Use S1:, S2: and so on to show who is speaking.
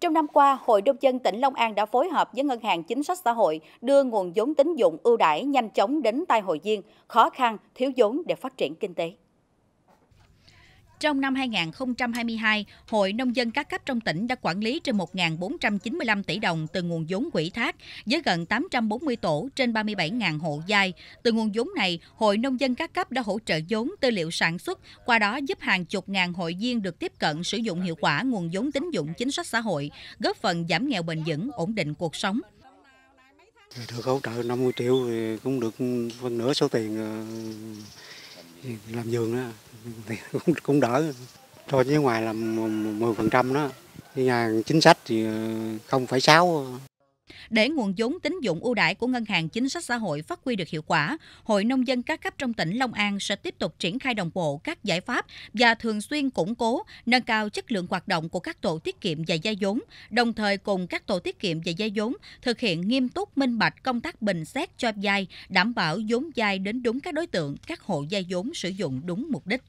S1: Trong năm qua, Hội Đông dân tỉnh Long An đã phối hợp với Ngân hàng Chính sách Xã hội đưa nguồn vốn tín dụng ưu đãi nhanh chóng đến tay hội viên, khó khăn, thiếu vốn để phát triển kinh tế. Trong năm 2022, Hội Nông dân các cấp trong tỉnh đã quản lý trên 1.495 tỷ đồng từ nguồn vốn quỹ thác với gần 840 tổ trên 37.000 hộ giai. Từ nguồn vốn này, Hội Nông dân các cấp đã hỗ trợ vốn tư liệu sản xuất, qua đó giúp hàng chục ngàn hội viên được tiếp cận sử dụng hiệu quả nguồn vốn tín dụng chính sách xã hội, góp phần giảm nghèo bền vững, ổn định cuộc sống.
S2: Được hỗ trợ 50 triệu thì cũng được phần nửa số tiền ờ, làm vườn đó thì cũng, cũng đỡ thôi chứ ngoài là 10% đó nhà chính sách thì ờ, không phải sáu
S1: để nguồn vốn tín dụng ưu đãi của Ngân hàng Chính sách Xã hội phát huy được hiệu quả, Hội Nông dân các cấp trong tỉnh Long An sẽ tiếp tục triển khai đồng bộ các giải pháp và thường xuyên củng cố, nâng cao chất lượng hoạt động của các tổ tiết kiệm và gia vốn, đồng thời cùng các tổ tiết kiệm và gia vốn thực hiện nghiêm túc minh bạch công tác bình xét cho vay, đảm bảo vốn vay đến đúng các đối tượng, các hộ vay vốn sử dụng đúng mục đích.